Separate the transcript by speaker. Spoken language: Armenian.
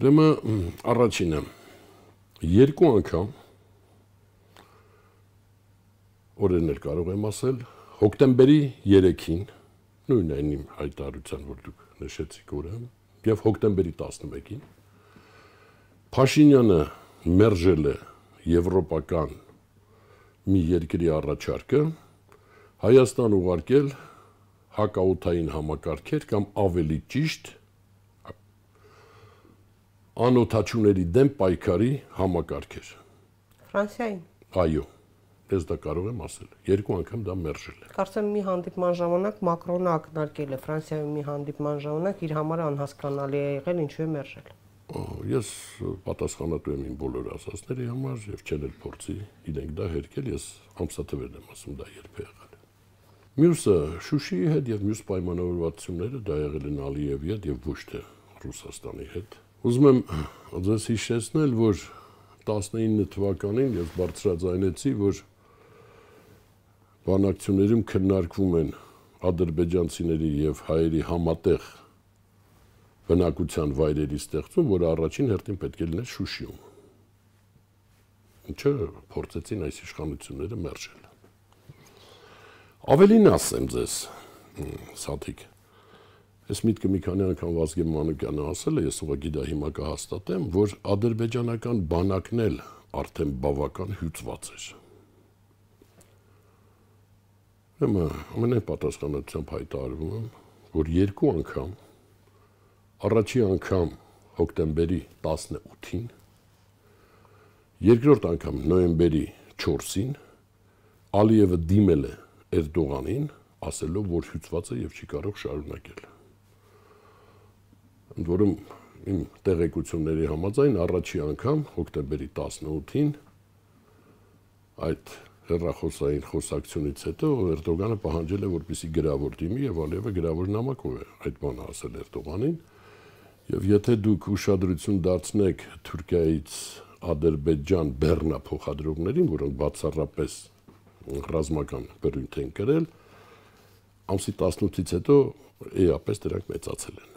Speaker 1: Ուրեմն առաջինը երկու անգամ օրեններ կարող եմ ասել հոկտեմբերի 3-ին նույնն այն իմ հայտարարության որ դուք նշեցիք ուրեմն եւ հոկտեմբերի 11-ին Փաշինյանը մերժել է եվրոպական մի երկրի առաջարկը Հայաստան ուղարկել հակաօթային համակարգեր կամ ավելի ճիշտ անօթաչուների դեմ պայքարի համակարգ էր։ Ֆրանսիային։ Այո։ Ես դա կարող եմ ասել։ Երկու անգամ դա մերժել է։ Կարծեմ մի հանդիպման ժամանակ Մակրոնը ակնարկել է Ֆրանսիայում մի հանդիպման ժամանակ իր համար անհասկանալի է եղել ինչու է մերժել։ Ես պատասխանատու եմ իմ բոլոր ասածների համար եւ չեն էլ փորձի իրենք դա հերկել, ես ամսաթվերն եմ ասում դա երբ է եղել։ Մյուսը Շուշիի հետ եւ մյուս պայմանավորվածությունները դա եղել են Ալիևի հետ եւ ոչ թե Ռուսաստանի հետ։ հետ Ուզում եմ ձեզ հիշեցնել, որ 19 թվականին ես բարձրաձայնեցի, որ բանակցություններում քննարկվում են ադրբեջանցիների եւ հայերի համատեղ բնակության վայրերի ստեղծում, որը առաջին հերթին պետք է լիներ Շուշիում։ Ինչը փորձեցին այս իշխանությունները մերժել։ Ավելին ասեմ ձեզ, Սաթիկ, Այս միտքը մի քանի անգամ Վազգեն Մանուկյանը ասել է, ես ուղղակի դա հիմա կհաստատեմ, որ ադրբեջանական բանակն էլ արդեն բավական հյուծված էր։ Ուրեմն ամենայն պատասխանատվությամբ հայտարարում եմ, որ երկու անգամ առաջի անգամ հոկտեմբերի 18-ին, երկրորդ անգամ նոյեմբերի 4-ին Ալիևը դիմել է Էրդողանին, ասելով, որ հյուծված է եւ չի կարող շարունակել որում իմ տեղեկությունների համաձայն առաջի անգամ հոկտեմբերի 18-ին այդ հերրախոսային խոսակցությունից հետո Էրդողանը պահանջել է որպեսի գրավոր դիմի եւ ալևը գրավոր նամակով է այդ բանը ասել Էրդողանին եւ եթե դուք ուշադրություն դարձնեք Թուրքիայից Ադրբեջան Բեռնա փոխադրումներին, որոնք բացառապես ռազմական բերույթ են կրել, ամսի 18-ից հետո էապես դրանք մեծացել են։